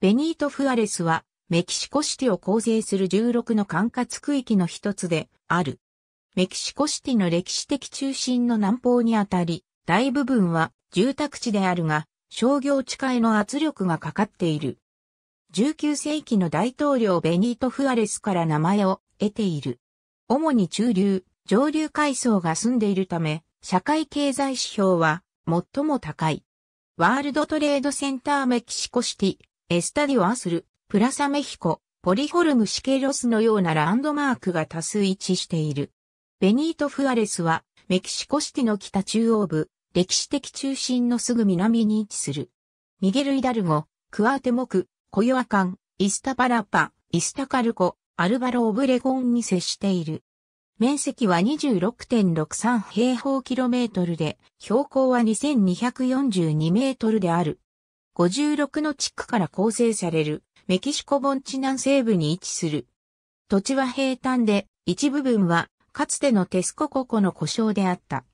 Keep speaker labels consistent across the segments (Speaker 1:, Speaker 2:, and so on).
Speaker 1: ベニート・フアレスは、メキシコシティを構成する16の管轄区域の一つである。メキシコシティの歴史的中心の南方にあたり、大部分は住宅地であるが、商業地下への圧力がかかっている。19世紀の大統領ベニート・フアレスから名前を得ている。主に中流、上流階層が住んでいるため、社会経済指標は最も高い。ワールドトレードセンターメキシコシティエスタディオアスル、プラサメヒコ、ポリフォルムシケロスのようなランドマークが多数位置している。ベニート・フアレスは、メキシコシティの北中央部、歴史的中心のすぐ南に位置する。ミゲル・イダルゴ、クアーテモク、コヨアカン、イスタパラパ、イスタカルコ、アルバロ・オブレゴンに接している。面積は26.63平方キロメートルで、標高は2242メートルである。56の地区から構成されるメキシコ盆地南西部に位置する。土地は平坦で、一部分はかつてのテスコココの故障であった。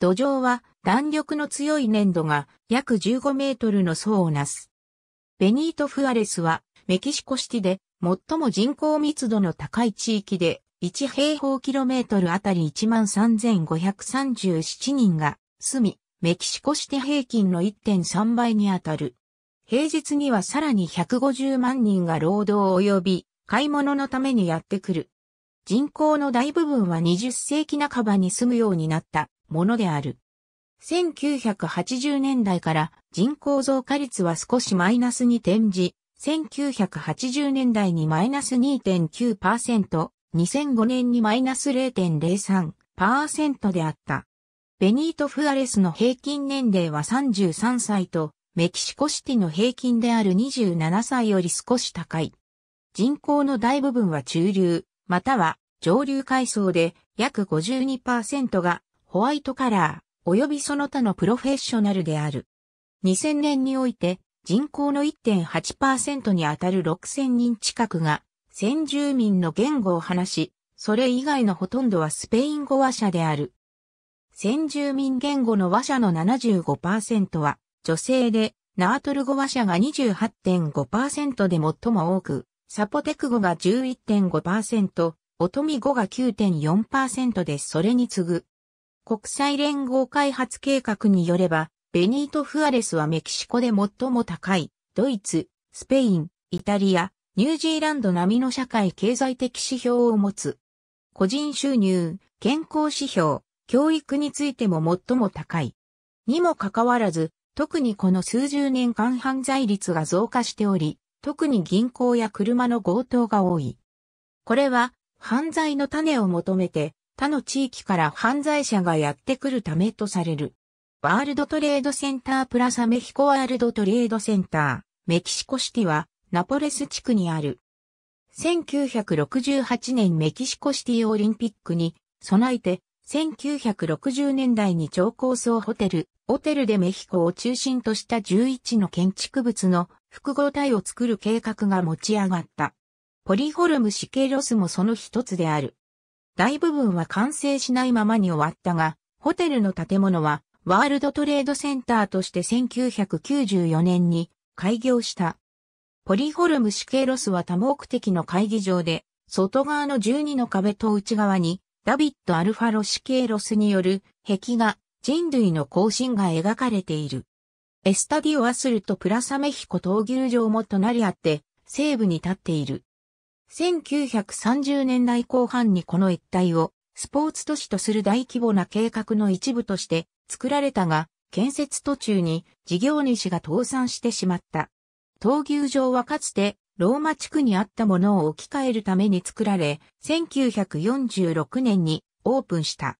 Speaker 1: 土壌は弾力の強い粘土が約15メートルの層をなす。ベニート・フアレスはメキシコシティで最も人口密度の高い地域で1平方キロメートルあたり13,537人が住み、メキシコシティ平均の1.3倍にあたる。平日にはさらに150万人が労働及び買い物のためにやってくる。人口の大部分は20世紀半ばに住むようになったものである。1980年代から人口増加率は少しマイナスに転じ、1980年代にマイナス2.9%、2005年にマイナス0.03%であった。ベニート・フアレスの平均年齢は33歳とメキシコシティの平均である27歳より少し高い。人口の大部分は中流、または上流階層で約52%がホワイトカラー及びその他のプロフェッショナルである。2000年において人口の1.8%にあたる6000人近くが先住民の言語を話し、それ以外のほとんどはスペイン語話者である。先住民言語の話者の75%は女性で、ナートル語話者が28.5%で最も多く、サポテク語が11.5%、オトミ語が9.4%でそれに次ぐ。国際連合開発計画によれば、ベニート・フアレスはメキシコで最も高い、ドイツ、スペイン、イタリア、ニュージーランド並みの社会経済的指標を持つ。個人収入、健康指標、教育についても最も高い。にもかかわらず、特にこの数十年間犯罪率が増加しており、特に銀行や車の強盗が多い。これは犯罪の種を求めて他の地域から犯罪者がやってくるためとされる。ワールドトレードセンタープラサメヒコワールドトレードセンター、メキシコシティはナポレス地区にある。1968年メキシコシティオリンピックに備えて1960年代に超高層ホテル、ホテルでメヒコを中心とした11の建築物の複合体を作る計画が持ち上がった。ポリフォルムシケロスもその一つである。大部分は完成しないままに終わったが、ホテルの建物はワールドトレードセンターとして1994年に開業した。ポリフォルムシケロスは多目的の会議場で、外側の12の壁と内側にダビッド・アルファロシケーロスによる壁画、人類の行進が描かれている。エスタディオ・アスルとプラサメヒコ闘牛場も隣り合って西部に立っている。1930年代後半にこの一帯をスポーツ都市とする大規模な計画の一部として作られたが、建設途中に事業主が倒産してしまった。闘牛場はかつてローマ地区にあったものを置き換えるために作られ、1946年にオープンした。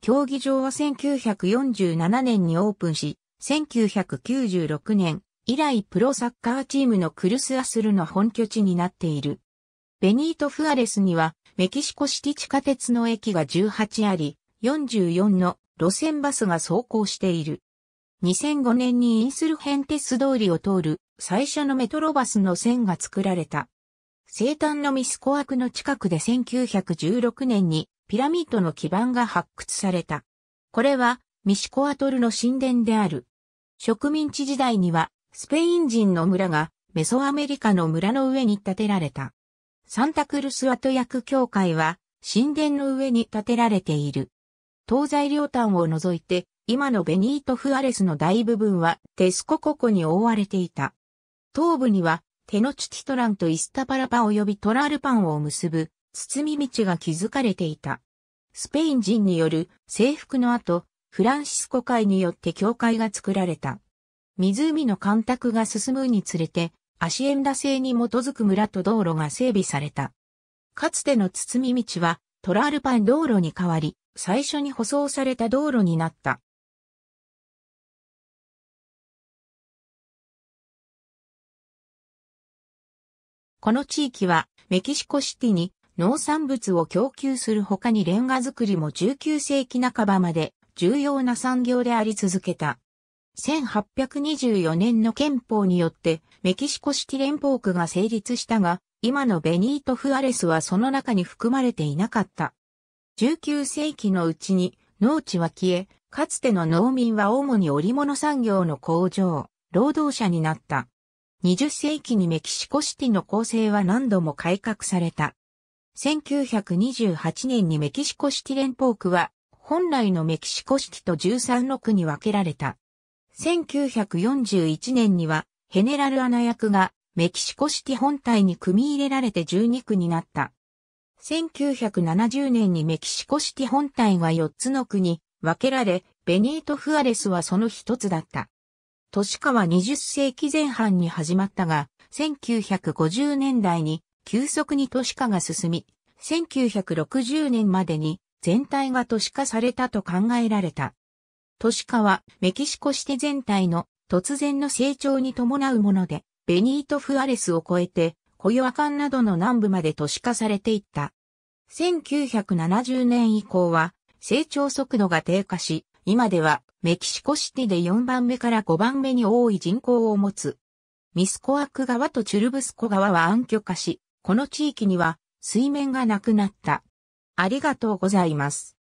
Speaker 1: 競技場は1947年にオープンし、1996年以来プロサッカーチームのクルスアスルの本拠地になっている。ベニート・フアレスにはメキシコシティ地下鉄の駅が18あり、44の路線バスが走行している。2005年にインスルヘンテス通りを通る最初のメトロバスの線が作られた。生誕のミスコアクの近くで1916年にピラミッドの基盤が発掘された。これはミシコアトルの神殿である。植民地時代にはスペイン人の村がメソアメリカの村の上に建てられた。サンタクルスアト役教会は神殿の上に建てられている。東西両端を除いて今のベニート・フアレスの大部分はテスコココに覆われていた。東部にはテノチティトランとイスタパラパ及びトラルパンを結ぶ包み道が築かれていた。スペイン人による征服の後、フランシスコ海によって教会が作られた。湖の干拓が進むにつれて、アシエンダ製に基づく村と道路が整備された。かつての包み道はトラルパン道路に変わり、最初に舗装された道路になった。この地域はメキシコシティに農産物を供給する他にレンガ作りも19世紀半ばまで重要な産業であり続けた。1824年の憲法によってメキシコシティ連邦区が成立したが、今のベニート・フアレスはその中に含まれていなかった。19世紀のうちに農地は消え、かつての農民は主に織物産業の工場、労働者になった。20世紀にメキシコシティの構成は何度も改革された。1928年にメキシコシティ連邦区は本来のメキシコシティと13の区に分けられた。1941年にはヘネラルアナ役がメキシコシティ本体に組み入れられて12区になった。1970年にメキシコシティ本体は4つの区に分けられ、ベニート・フアレスはその一つだった。都市化は20世紀前半に始まったが、1950年代に急速に都市化が進み、1960年までに全体が都市化されたと考えられた。都市化はメキシコシテ全体の突然の成長に伴うもので、ベニート・フアレスを超えて、コヨアカンなどの南部まで都市化されていった。1970年以降は成長速度が低下し、今ではメキシコシティで4番目から5番目に多い人口を持つ。ミスコアク川とチュルブスコ川は暗渠化し、この地域には水面がなくなった。ありがとうございます。